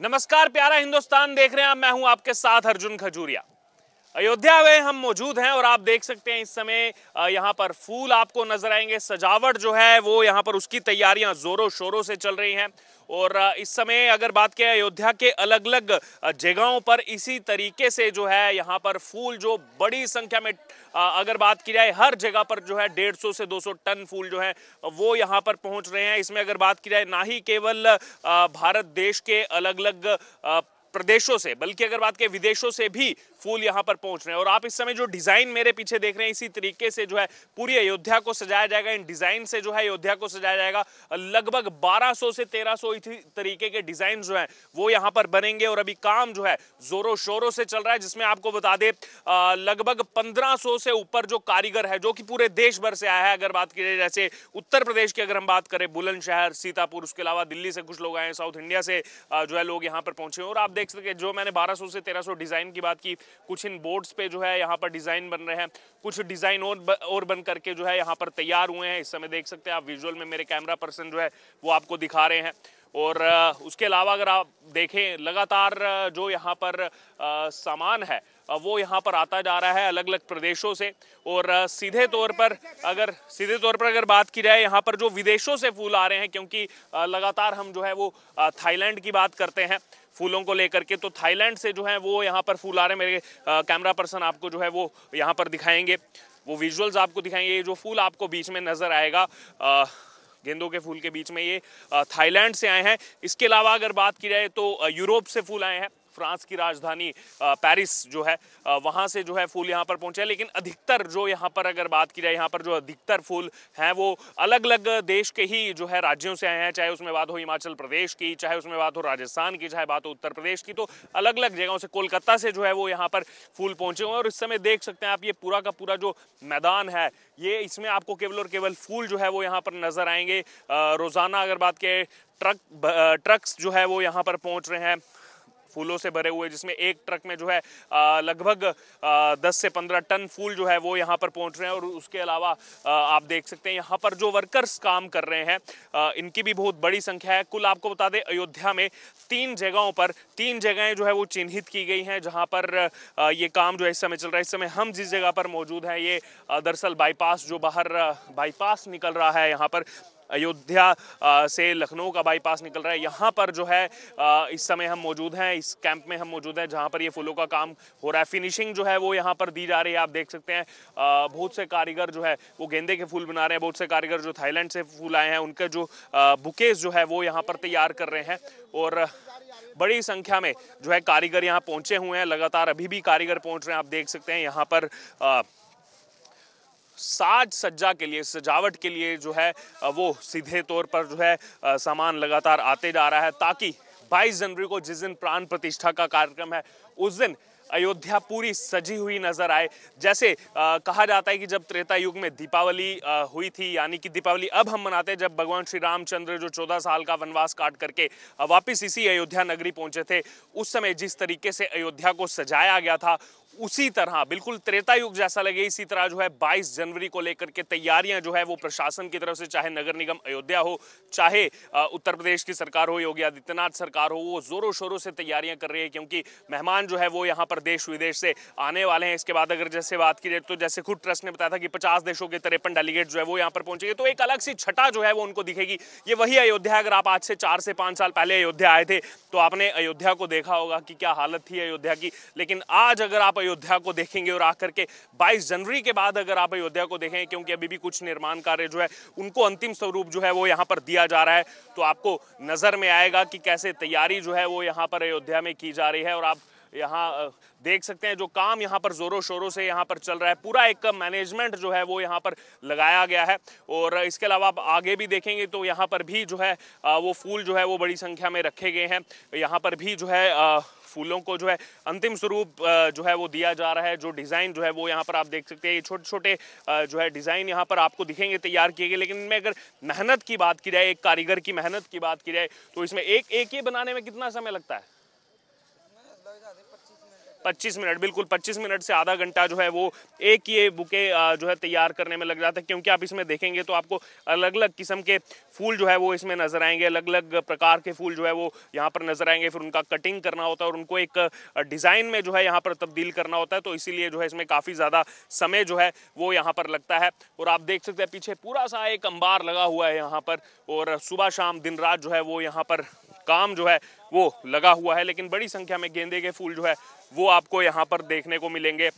नमस्कार प्यारा हिंदुस्तान देख रहे हैं आप मैं हूं आपके साथ अर्जुन खजूरिया अयोध्या में हम मौजूद हैं और आप देख सकते हैं इस समय यहाँ पर फूल आपको नजर आएंगे सजावट जो है वो यहाँ पर उसकी तैयारियां जोरों शोरों से चल रही हैं और इस समय अगर बात किया अयोध्या के अलग अलग जगहों पर इसी तरीके से जो है यहाँ पर फूल जो बड़ी संख्या में अगर बात की जाए हर जगह पर जो है डेढ़ सौ से दो सौ टन फूल जो है वो यहाँ पर पहुँच रहे हैं इसमें अगर बात की जाए ना ही केवल भारत देश के अलग अलग प्रदेशों से बल्कि अगर बात करें विदेशों से भी फूल यहाँ पर पहुंच रहे हैं और आप इस समय जो डिजाइन मेरे पीछे देख रहे हैं इसी तरीके से जो है पूरी अयोध्या को सजाया जाएगा इन डिजाइन से जो है अयोध्या को सजाया जाएगा लगभग 1200 से 1300 इसी तरीके के डिजाइन जो है वो यहाँ पर बनेंगे और अभी काम जो है जोरों शोरों से चल रहा है जिसमें आपको बता दे लगभग पंद्रह से ऊपर जो कारीगर है जो कि पूरे देश भर से आया है अगर बात की जाए जैसे उत्तर प्रदेश की अगर हम बात करें बुलंदशहर सीतापुर उसके अलावा दिल्ली से कुछ लोग आए हैं साउथ इंडिया से जो है लोग यहाँ पर पहुंचे और आप देख सकते जो मैंने बारह से तेरह डिजाइन की बात की कुछ इन बोर्ड्स पे जो है यहाँ पर डिज़ाइन बन रहे हैं कुछ डिज़ाइन और ब, और बन करके जो है यहाँ पर तैयार हुए हैं इस समय देख सकते हैं आप विजुअल में मेरे कैमरा पर्सन जो है वो आपको दिखा रहे हैं और उसके अलावा अगर आप देखें लगातार जो यहाँ पर सामान है वो यहाँ पर आता जा रहा है अलग अलग प्रदेशों से और सीधे तौर पर अगर सीधे तौर पर अगर बात की जाए यहाँ पर जो विदेशों से फूल आ रहे हैं क्योंकि लगातार हम जो है वो थाईलैंड की बात करते हैं फूलों को लेकर के तो थाईलैंड से जो है वो यहाँ पर फूल आ रहे हैं मेरे कैमरा पर्सन आपको जो है वो यहाँ पर दिखाएंगे वो विजुअल्स आपको दिखाएंगे ये जो फूल आपको बीच में नज़र आएगा गेंदों के फूल के बीच में ये थाईलैंड से आए हैं इसके अलावा अगर बात की जाए तो यूरोप से फूल आए हैं फ्रांस की राजधानी पेरिस जो है वहाँ से जो है फूल यहाँ पर पहुँचे लेकिन अधिकतर जो यहाँ पर अगर बात की जाए यहाँ पर जो अधिकतर फूल हैं वो अलग अलग देश के ही जो है राज्यों से आए हैं चाहे उसमें बात हो हिमाचल प्रदेश की चाहे उसमें बात हो राजस्थान की चाहे बात हो उत्तर प्रदेश की तो अलग अलग जगहों से कोलकाता से जो है वो यहाँ पर फूल पहुँचे हुए हैं और इस समय देख सकते हैं आप ये पूरा का पूरा जो मैदान है ये इसमें आपको केवल और केवल फूल जो है वो यहाँ पर नज़र आएंगे रोज़ाना अगर बात करें ट्रक ट्रक्स जो है वो यहाँ पर पहुँच रहे हैं फूलों से भरे हुए जिसमें एक ट्रक में जो है लगभग 10 से 15 टन फूल जो है वो यहाँ पर पहुँच रहे हैं और उसके अलावा आप देख सकते हैं यहाँ पर जो वर्कर्स काम कर रहे हैं इनकी भी बहुत बड़ी संख्या है कुल आपको बता दें अयोध्या में तीन जगहों पर तीन जगहें जो है वो चिन्हित की गई हैं जहाँ पर ये काम जो है इस समय चल रहा है इस समय हम जिस जगह पर मौजूद हैं ये दरअसल बाईपास जो बाहर बाईपास निकल रहा है यहाँ पर अयोध्या से लखनऊ का बाईपास निकल रहा है यहाँ पर जो है इस समय हम मौजूद हैं इस कैंप में हम मौजूद हैं जहाँ पर ये फूलों का काम हो रहा है फिनिशिंग जो है वो यहाँ पर दी जा रही है आप देख सकते हैं बहुत से कारीगर जो है वो गेंदे के फूल बना रहे हैं बहुत से कारीगर जो थाईलैंड से फूल आए हैं उनके जो बुकेज जो है वो यहाँ पर तैयार कर रहे हैं और बड़ी संख्या में जो है कारीगर यहाँ पहुँचे हुए हैं लगातार अभी भी कारीगर पहुँच रहे हैं आप देख सकते हैं यहाँ पर आ, साज सज्जा के लिए सजावट के लिए जो है वो सीधे तौर पर जो है सामान लगातार आते जा रहा है ताकि 22 जनवरी को जिस दिन प्राण प्रतिष्ठा का कार्यक्रम है उस दिन अयोध्या पूरी सजी हुई नजर आए जैसे आ, कहा जाता है कि जब त्रेता युग में दीपावली आ, हुई थी यानी कि दीपावली अब हम मनाते हैं जब भगवान श्री रामचंद्र जो चौदह साल का वनवास काट करके वापस इसी अयोध्या नगरी पहुंचे थे उस समय जिस तरीके से अयोध्या को सजाया गया था उसी तरह बिल्कुल त्रेता युग जैसा लगे इसी तरह जो है 22 जनवरी को लेकर के तैयारियां जो है वो प्रशासन की तरफ से चाहे नगर निगम अयोध्या हो चाहे उत्तर प्रदेश की सरकार हो योगी आदित्यनाथ सरकार हो वो जोरों शोरों से तैयारियां कर रही है क्योंकि मेहमान जो है वो यहाँ पर देश विदेश से आने वाले हैं इसके बाद अगर जैसे बात की जाए तो जैसे खुद ट्रस्ट ने बताया था कि पचास देशों के तिरपन डेलीगेट जो है वो यहाँ पर पहुंचेंगे तो एक अलग सी छटा जो है वो उनको दिखेगी ये वही अयोध्या अगर आप आज से चार से पांच साल पहले अयोध्या आए थे तो आपने अयोध्या को देखा होगा कि क्या हालत थी अयोध्या की लेकिन आज अगर आप अयोध्या को देखेंगे और आकर के 22 जनवरी के बाद अगर आप अयोध्या को देखें क्योंकि अभी भी कुछ निर्माण कार्य जो है उनको अंतिम स्वरूप जो है वो यहाँ पर दिया जा रहा है तो आपको नज़र में आएगा कि कैसे तैयारी जो है वो यहाँ पर अयोध्या में की जा रही है और आप यहाँ देख सकते हैं जो काम यहाँ पर ज़ोरों शोरों से यहाँ पर चल रहा है पूरा एक मैनेजमेंट जो है वो यहाँ पर लगाया गया है और इसके अलावा आप आगे भी देखेंगे तो यहाँ पर भी जो है वो फूल जो है वो बड़ी संख्या में रखे गए हैं यहाँ पर भी जो है फूलों को जो है अंतिम स्वरूप जो है वो दिया जा रहा है जो डिज़ाइन जो है वो यहाँ पर आप देख सकते हैं ये छोटे छोटे जो है डिज़ाइन यहाँ पर आपको दिखेंगे तैयार किए गए लेकिन इनमें अगर मेहनत की बात की जाए एक कारीगर की मेहनत की बात की जाए तो इसमें एक एक ही बनाने में कितना समय लगता है 25 मिनट बिल्कुल 25 मिनट से आधा घंटा जो है वो एक ये बुके जो है तैयार करने में लग जाता है क्योंकि आप इसमें देखेंगे तो आपको अलग अलग किस्म के फूल जो है वो इसमें नज़र आएंगे अलग अलग प्रकार के फूल जो है वो यहाँ पर नज़र आएंगे फिर उनका कटिंग करना होता है और उनको एक डिज़ाइन में जो है यहाँ पर तब्दील करना होता है तो इसीलिए जो है इसमें काफ़ी ज़्यादा समय जो है वो यहाँ पर लगता है और आप देख सकते हैं पीछे पूरा सा एक अंबार लगा हुआ है यहाँ पर और सुबह शाम दिन रात जो है वो यहाँ पर काम जो है वो लगा हुआ है लेकिन बड़ी संख्या में गेंदे के फूल जो है वो आपको यहाँ पर देखने को मिलेंगे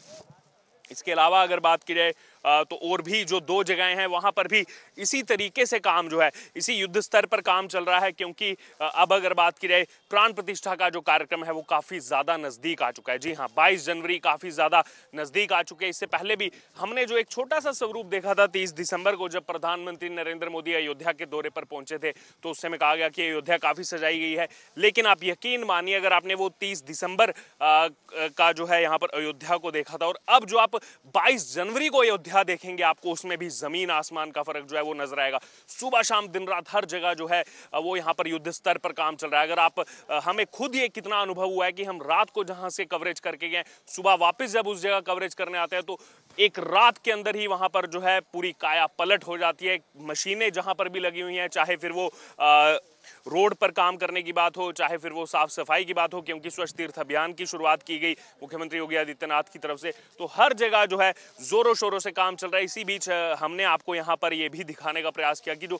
इसके अलावा अगर बात की जाए तो और भी जो दो जगहें हैं वहाँ पर भी इसी तरीके से काम जो है इसी युद्ध स्तर पर काम चल रहा है क्योंकि अब अगर बात की जाए प्राण प्रतिष्ठा का जो कार्यक्रम है वो काफ़ी ज़्यादा नज़दीक आ चुका है जी हाँ बाईस जनवरी काफ़ी ज़्यादा नज़दीक आ चुके हैं इससे पहले भी हमने जो एक छोटा सा स्वरूप देखा था तीस दिसंबर को जब प्रधानमंत्री नरेंद्र मोदी अयोध्या के दौरे पर पहुंचे थे तो उस समय कहा गया कि अयोध्या काफ़ी सजाई गई है लेकिन आप यकीन मानिए अगर आपने वो तीस दिसंबर का जो है यहाँ पर अयोध्या को देखा था और अब जो आप बाईस जनवरी को अयोध्या अयोध्या देखेंगे आपको उसमें भी ज़मीन आसमान का फ़र्क जो है वो नज़र आएगा सुबह शाम दिन रात हर जगह जो है वो यहाँ पर युद्ध स्तर पर काम चल रहा है अगर आप हमें खुद ये कितना अनुभव हुआ है कि हम रात को जहां से कवरेज करके गए सुबह वापस जब उस जगह कवरेज करने आते हैं तो एक रात के अंदर ही वहां पर जो है पूरी काया पलट हो जाती है मशीनें जहां पर भी लगी हुई हैं चाहे फिर वो आ, रोड पर काम करने की बात हो चाहे फिर वो साफ सफाई की बात हो क्योंकि स्वच्छ तीर्थ अभियान की शुरुआत की गई मुख्यमंत्री योगी आदित्यनाथ की तरफ से तो हर जगह जो है जोरों शोरों से काम चल रहा है इसी बीच हमने आपको यहाँ पर ये भी दिखाने का प्रयास किया कि जो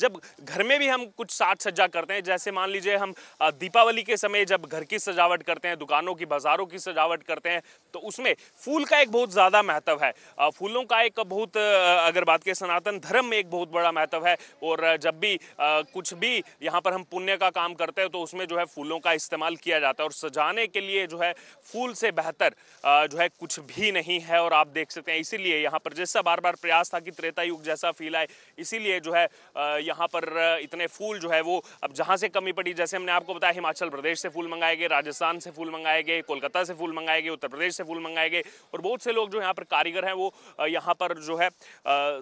जब घर में भी हम कुछ साज सज्जा करते हैं जैसे मान लीजिए हम दीपावली के समय जब घर की सजावट करते हैं दुकानों की बाजारों की सजावट करते हैं तो उसमें फूल का एक बहुत ज़्यादा महत्व है फूलों का एक बहुत अगर बात करें सनातन धर्म में एक बहुत बड़ा महत्व है और जब भी कुछ भी यहाँ पर हम पुण्य का काम करते हैं तो उसमें जो है फूलों का इस्तेमाल किया जाता है और सजाने के लिए जो है फूल से बेहतर जो है कुछ भी नहीं है और आप देख सकते हैं इसीलिए यहाँ पर जैसा बार बार प्रयास था कि त्रेता युग जैसा फील आए इसीलिए जो है यहाँ पर इतने फूल जो है वो अब जहाँ से कमी पड़ी जैसे हमने आपको बताया हिमाचल प्रदेश से फूल मंगाए गए राजस्थान से फूल मंगाए गए कोलकाता से फूल मंगाए गए उत्तर प्रदेश से फूल मंगाए गए और बहुत से लोग जो यहाँ पर कारीगर हैं वो यहाँ पर जो है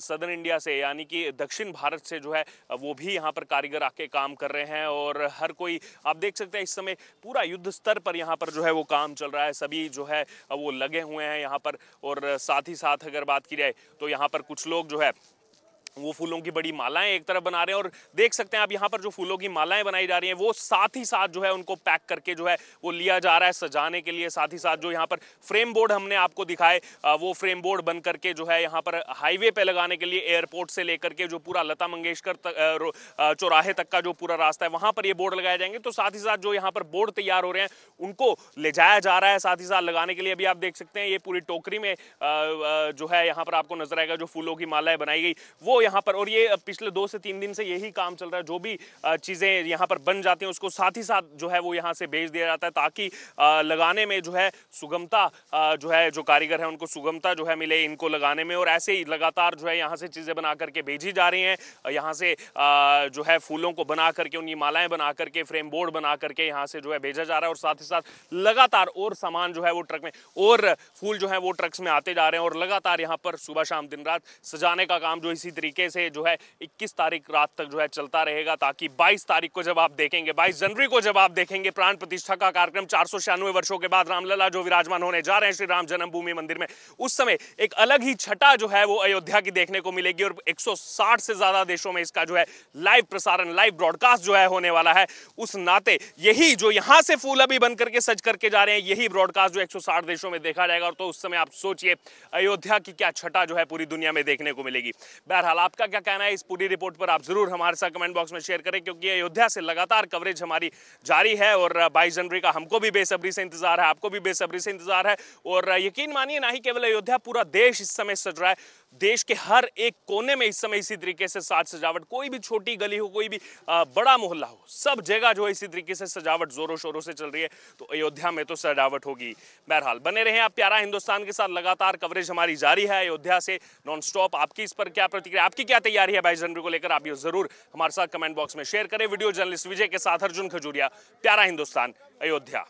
सदर्न इंडिया से यानी कि दक्षिण भारत से जो है वो भी यहाँ पर कारीगर आके काम काम कर रहे हैं और हर कोई आप देख सकते हैं इस समय पूरा युद्ध स्तर पर यहाँ पर जो है वो काम चल रहा है सभी जो है वो लगे हुए हैं यहाँ पर और साथ ही साथ अगर बात की जाए तो यहाँ पर कुछ लोग जो है वो फूलों की बड़ी मालाएं एक तरफ बना रहे हैं और देख सकते हैं आप यहाँ पर जो फूलों की मालाएं बनाई जा रही हैं वो साथ ही साथ जो है उनको पैक करके जो है वो लिया जा रहा है सजाने के लिए साथ ही साथ जो यहाँ पर फ्रेम बोर्ड हमने आपको दिखाए वो फ्रेम बोर्ड बन करके जो है यहाँ पर हाईवे पे लगाने के लिए एयरपोर्ट से लेकर के जो पूरा लता मंगेशकर तक, चौराहे तक का जो पूरा रास्ता है वहाँ पर ये बोर्ड लगाए जाएंगे तो साथ ही साथ जो यहाँ पर बोर्ड तैयार हो रहे हैं उनको ले जाया जा रहा है साथ ही साथ लगाने के लिए अभी आप देख सकते हैं ये पूरी टोकरी में जो है यहाँ पर आपको नजर आएगा जो फूलों की मालाएं बनाई गई वो यहाँ पर और ये पिछले दो से तीन दिन से यही काम चल रहा है जो भी चीज़ें यहाँ पर बन जाती हैं उसको साथ ही साथ जो है वो यहाँ से भेज दिया जाता है ताकि लगाने में जो है सुगमता जो है जो कारीगर है उनको सुगमता जो है मिले इनको लगाने में और ऐसे ही लगातार जो है यहाँ से चीज़ें बना करके भेजी जा रही हैं यहाँ से जो है फूलों को बना करके उनकी मालाएं बना करके फ्रेम बोर्ड बना करके यहाँ से जो है भेजा जा रहा है और साथ ही साथ लगातार और सामान जो है वो ट्रक में और फूल जो है वो ट्रक्स में आते जा रहे हैं और लगातार यहाँ पर सुबह शाम दिन रात सजाने का काम जो इसी तरीके तरीके से जो है 21 तारीख रात तक जो है चलता रहेगा ताकि 22 तारीख को जब आप देखेंगे 22 जनवरी को जब आप देखेंगे प्राण प्रतिष्ठा का कार्यक्रम चार सौ वर्षों के बाद रामलला जो विराजमान होने जा रहे हैं श्री राम जन्मभूमि मंदिर में उस समय एक अलग ही छटा जो है वो अयोध्या की देखने को मिलेगी और 160 से ज्यादा देशों में इसका जो है लाइव प्रसारण लाइव ब्रॉडकास्ट जो है होने वाला है उस नाते यही जो यहां से फूल अभी बन करके सज करके जा रहे हैं यही ब्रॉडकास्ट जो 160 देशों में देखा जाएगा और तो उस समय आप सोचिए अयोध्या की क्या छटा जो है पूरी दुनिया में देखने को मिलेगी बहरहाल फिलहाल आपका क्या कहना है इस पूरी रिपोर्ट पर आप जरूर हमारे साथ कमेंट बॉक्स में शेयर करें क्योंकि अयोध्या से लगातार कवरेज हमारी जारी है और बाईस जनवरी का हमको भी बेसब्री से इंतजार है आपको भी बेसब्री से इंतजार है और यकीन मानिए ना ही केवल अयोध्या पूरा देश इस समय सज रहा है देश के हर एक कोने में इस समय इसी तरीके से साज सजावट कोई भी छोटी गली हो कोई भी आ, बड़ा मोहल्ला हो सब जगह जो है इसी तरीके से सजावट जोरों शोरों से चल रही है तो अयोध्या में तो सजावट होगी बहरहाल बने रहे आप प्यारा हिंदुस्तान के साथ लगातार कवरेज हमारी जारी है अयोध्या से नॉन स्टॉप आपकी इस पर क्या प्रतिक्रिया आपकी क्या तैयारी है बाईस जनवरी को लेकर आप ये जरूर हमारे साथ कमेंट बॉक्स में शेयर करें वीडियो जर्नलिस्ट विजय के साथ अर्जुन खजूरिया प्यारा हिंदुस्तान अयोध्या